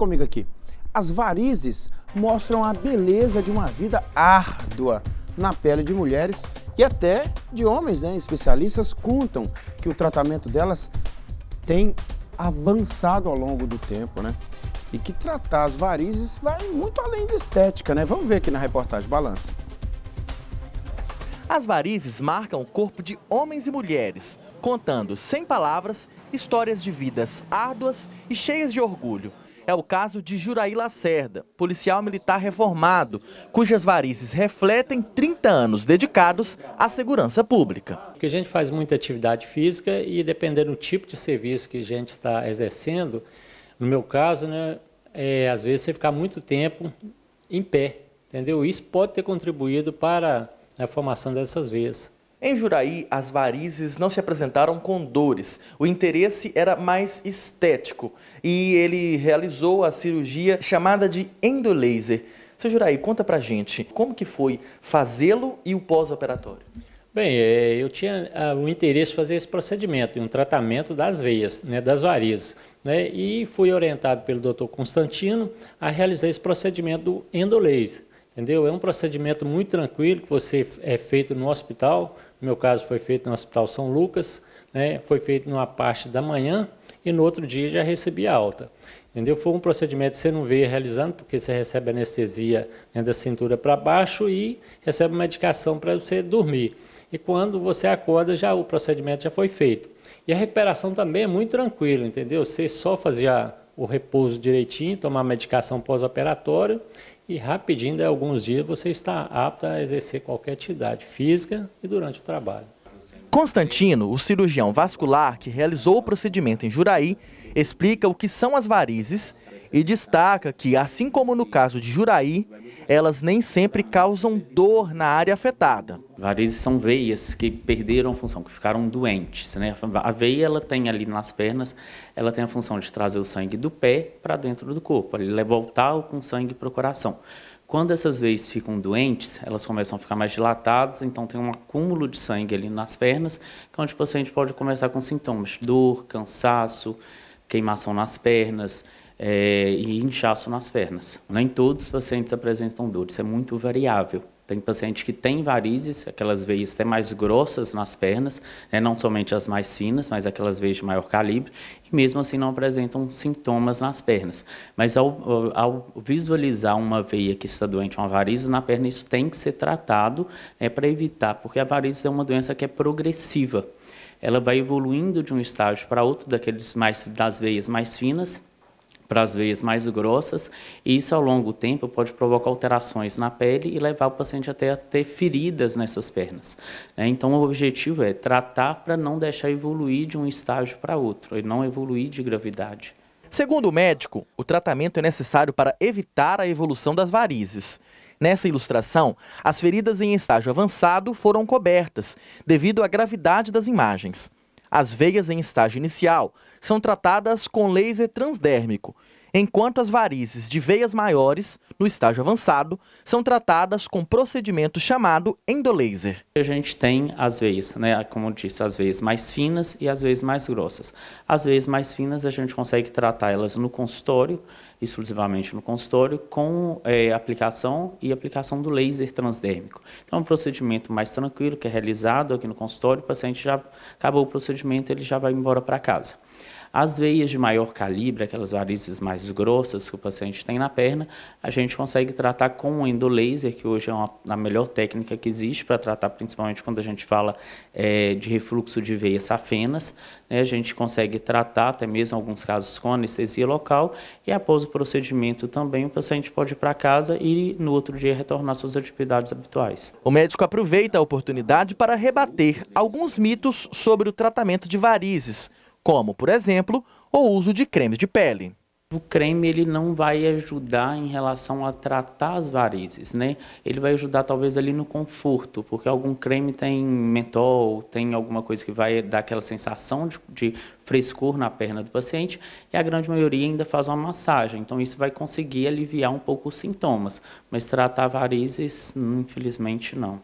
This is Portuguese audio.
comigo aqui. As varizes mostram a beleza de uma vida árdua na pele de mulheres e até de homens, né? Especialistas contam que o tratamento delas tem avançado ao longo do tempo, né? E que tratar as varizes vai muito além da estética, né? Vamos ver aqui na reportagem Balança. As varizes marcam o corpo de homens e mulheres, contando, sem palavras, histórias de vidas árduas e cheias de orgulho. É o caso de Juraí Lacerda, policial militar reformado, cujas varizes refletem 30 anos dedicados à segurança pública. Porque a gente faz muita atividade física e dependendo do tipo de serviço que a gente está exercendo, no meu caso, né, é, às vezes você ficar muito tempo em pé, entendeu? Isso pode ter contribuído para a formação dessas vezes. Em Juraí, as varizes não se apresentaram com dores. O interesse era mais estético e ele realizou a cirurgia chamada de endolaser. Seu Juraí, conta pra gente como que foi fazê-lo e o pós-operatório. Bem, é, eu tinha o ah, interesse de fazer esse procedimento, um tratamento das veias, né, das varizes. Né, e fui orientado pelo Dr. Constantino a realizar esse procedimento do endolaser. Entendeu? É um procedimento muito tranquilo que você é feito no hospital. No meu caso foi feito no Hospital São Lucas, né? Foi feito numa parte da manhã e no outro dia já recebi alta. Entendeu? Foi um procedimento que você não vê realizando, porque você recebe anestesia né, da cintura para baixo e recebe medicação para você dormir. E quando você acorda, já o procedimento já foi feito. E a recuperação também é muito tranquila, entendeu? Você só fazia o repouso direitinho, tomar medicação pós-operatória e rapidinho, daí alguns dias, você está apto a exercer qualquer atividade física e durante o trabalho. Constantino, o cirurgião vascular que realizou o procedimento em Juraí, explica o que são as varizes e destaca que, assim como no caso de Juraí, elas nem sempre causam dor na área afetada. Varizes são veias que perderam a função, que ficaram doentes. Né? A veia ela tem ali nas pernas, ela tem a função de trazer o sangue do pé para dentro do corpo, ele voltar com sangue para o coração. Quando essas veias ficam doentes, elas começam a ficar mais dilatadas, então tem um acúmulo de sangue ali nas pernas, que é onde o paciente pode começar com sintomas, dor, cansaço, queimação nas pernas, é, e inchaço nas pernas. Nem todos os pacientes apresentam dor, isso é muito variável. Tem paciente que tem varizes, aquelas veias até mais grossas nas pernas, né? não somente as mais finas, mas aquelas veias de maior calibre, e mesmo assim não apresentam sintomas nas pernas. Mas ao, ao visualizar uma veia que está doente, uma varize na perna, isso tem que ser tratado né, para evitar, porque a varize é uma doença que é progressiva. Ela vai evoluindo de um estágio para outro, daqueles mais, das veias mais finas, para as veias mais grossas, e isso ao longo do tempo pode provocar alterações na pele e levar o paciente até a ter feridas nessas pernas. Né? Então, o objetivo é tratar para não deixar evoluir de um estágio para outro, e não evoluir de gravidade. Segundo o médico, o tratamento é necessário para evitar a evolução das varizes. Nessa ilustração, as feridas em estágio avançado foram cobertas, devido à gravidade das imagens. As veias em estágio inicial são tratadas com laser transdérmico, enquanto as varizes de veias maiores, no estágio avançado, são tratadas com procedimento chamado endolaser. A gente tem as veias, né, como eu disse, as veias mais finas e as veias mais grossas. As veias mais finas a gente consegue tratar elas no consultório, exclusivamente no consultório, com é, aplicação e aplicação do laser transdérmico. Então é um procedimento mais tranquilo que é realizado aqui no consultório, o paciente já acabou o procedimento ele já vai embora para casa. As veias de maior calibre, aquelas varizes mais grossas que o paciente tem na perna, a gente consegue tratar com o endolaser, que hoje é uma, a melhor técnica que existe para tratar, principalmente quando a gente fala é, de refluxo de veias safenas. Né? A gente consegue tratar, até mesmo em alguns casos, com anestesia local. E após o procedimento também, o paciente pode ir para casa e no outro dia retornar às suas atividades habituais. O médico aproveita a oportunidade para rebater alguns mitos sobre o tratamento de varizes como, por exemplo, o uso de cremes de pele. O creme ele não vai ajudar em relação a tratar as varizes, né? Ele vai ajudar talvez ali no conforto, porque algum creme tem mentol, tem alguma coisa que vai dar aquela sensação de, de frescor na perna do paciente, e a grande maioria ainda faz uma massagem. Então isso vai conseguir aliviar um pouco os sintomas, mas tratar varizes, hum, infelizmente, não.